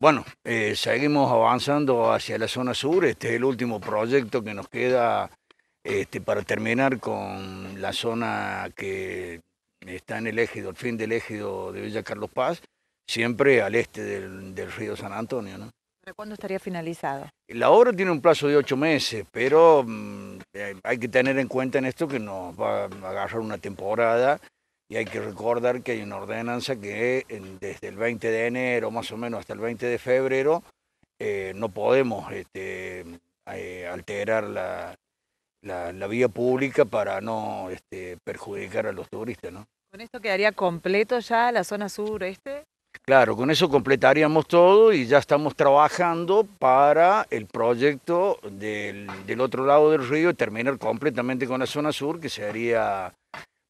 Bueno, eh, seguimos avanzando hacia la zona sur. Este es el último proyecto que nos queda este, para terminar con la zona que está en el ejido, el fin del ejido de Villa Carlos Paz, siempre al este del, río San Antonio. cuándo estaría finalizado? La obra tiene un plazo de ocho meses, pero mm, eh, hay que tener en cuenta en esto que nos va a agarrar una temporada y hay que recordar que hay una ordenanza que desde el 20 de enero más o menos hasta el 20 de febrero eh, no podemos este, eh, alterar la, vía pública para no este, perjudicar a los turistas. ¿Con esto quedaría completo ya la zona sureste? Claro, con eso completaríamos todo y ya estamos trabajando para el proyecto del, del otro lado del río, terminar completamente con la zona sur, que sería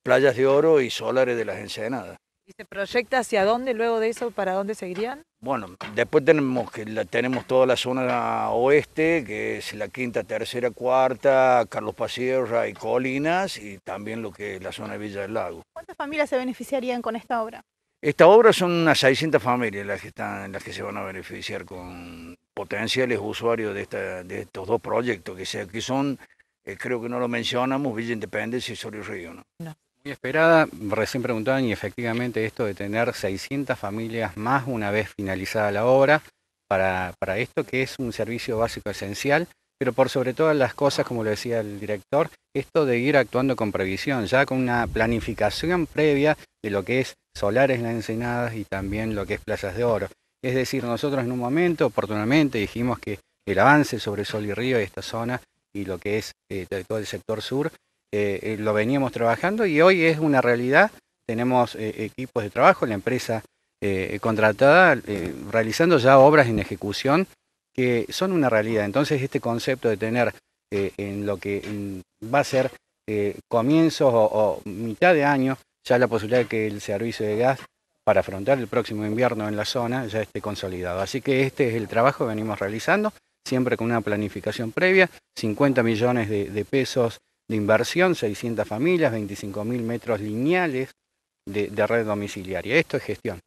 Playas de Oro y Solares de las Ensenadas. ¿Y se proyecta hacia dónde luego de eso? ¿Para dónde seguirían? Bueno, después tenemos, que tenemos toda la zona oeste, que es la quinta, tercera, cuarta, Carlos Pasierra y Colinas, y también lo que es la zona de Villa del Lago. ¿Cuántas familias se beneficiarían con esta obra? Esta obra son unas 600 familias las que, están, las que se van a beneficiar con potenciales usuarios de, esta, de estos dos proyectos, que, que son, eh, creo que no lo mencionamos, Villa Independencia y Sorio Río. ¿no? no esperada, recién preguntaban y efectivamente esto de tener 600 familias más una vez finalizada la obra para, esto que es un servicio básico esencial, pero por sobre todas las cosas, como lo decía el director, esto de ir actuando con previsión, ya con una planificación previa de lo que es solares en las ensenadas y también lo que es playas de oro. Es decir, nosotros en un momento, oportunamente, dijimos que el avance sobre Sol y Río, esta zona y lo que es eh, todo el sector sur, eh, eh, lo veníamos trabajando y hoy es una realidad. Tenemos eh, equipos de trabajo, la empresa contratada, realizando ya obras en ejecución que son una realidad. Entonces este concepto de tener en lo que va a ser comienzos o, mitad de año ya la posibilidad de que el servicio de gas para afrontar el próximo invierno en la zona ya esté consolidado. Así que este es el trabajo que venimos realizando, siempre con una planificación previa, 50 millones de pesos de inversión, 600 familias, 25.000 metros lineales de, de red domiciliaria. Esto es gestión.